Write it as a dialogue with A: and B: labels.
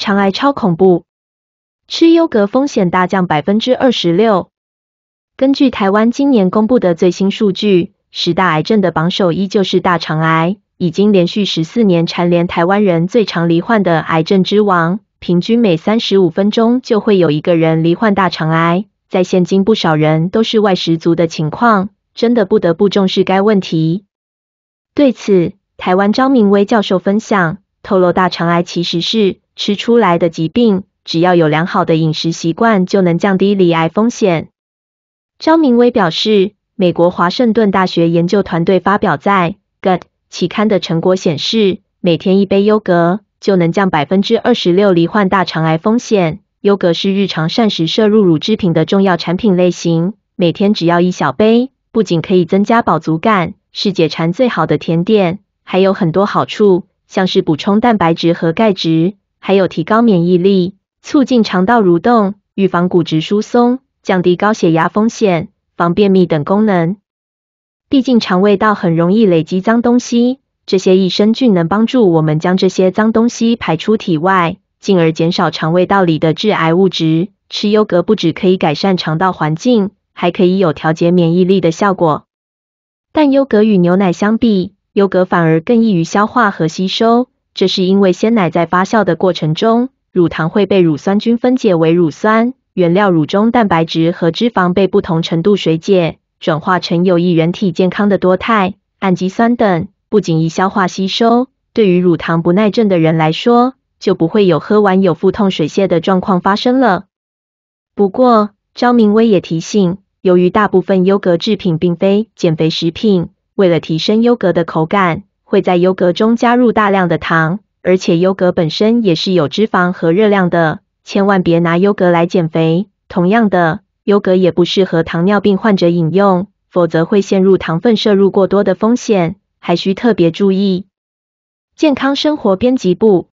A: 肠癌超恐怖，吃优格风险大降百分之二十六。根据台湾今年公布的最新数据，十大癌症的榜首依旧是大肠癌，已经连续十四年蝉联台湾人最长罹患的癌症之王。平均每三十五分钟就会有一个人罹患大肠癌，在现今不少人都是外食族的情况，真的不得不重视该问题。对此，台湾张明威教授分享透露，大肠癌其实是。吃出来的疾病，只要有良好的饮食习惯，就能降低罹癌风险。张明威表示，美国华盛顿大学研究团队发表在《Gut》期刊的成果显示，每天一杯优格就能降百分之二十六罹患大肠癌风险。优格是日常膳食摄入乳制品的重要产品类型，每天只要一小杯，不仅可以增加饱足感，是解馋最好的甜点，还有很多好处，像是补充蛋白质和钙质。还有提高免疫力、促进肠道蠕动、预防骨质疏松、降低高血压风险、防便秘等功能。毕竟肠胃道很容易累积脏东西，这些益生菌能帮助我们将这些脏东西排出体外，进而减少肠胃道里的致癌物质。吃优格不止可以改善肠道环境，还可以有调节免疫力的效果。但优格与牛奶相比，优格反而更易于消化和吸收。这是因为鲜奶在发酵的过程中，乳糖会被乳酸菌分解为乳酸，原料乳中蛋白质和脂肪被不同程度水解，转化成有益人体健康的多肽、氨基酸等，不仅易消化吸收，对于乳糖不耐症的人来说，就不会有喝完有腹痛、水泻的状况发生了。不过，张明威也提醒，由于大部分优格制品并非减肥食品，为了提升优格的口感。会在优格中加入大量的糖，而且优格本身也是有脂肪和热量的，千万别拿优格来减肥。同样的，优格也不适合糖尿病患者饮用，否则会陷入糖分摄入过多的风险，还需特别注意。健康生活编辑部。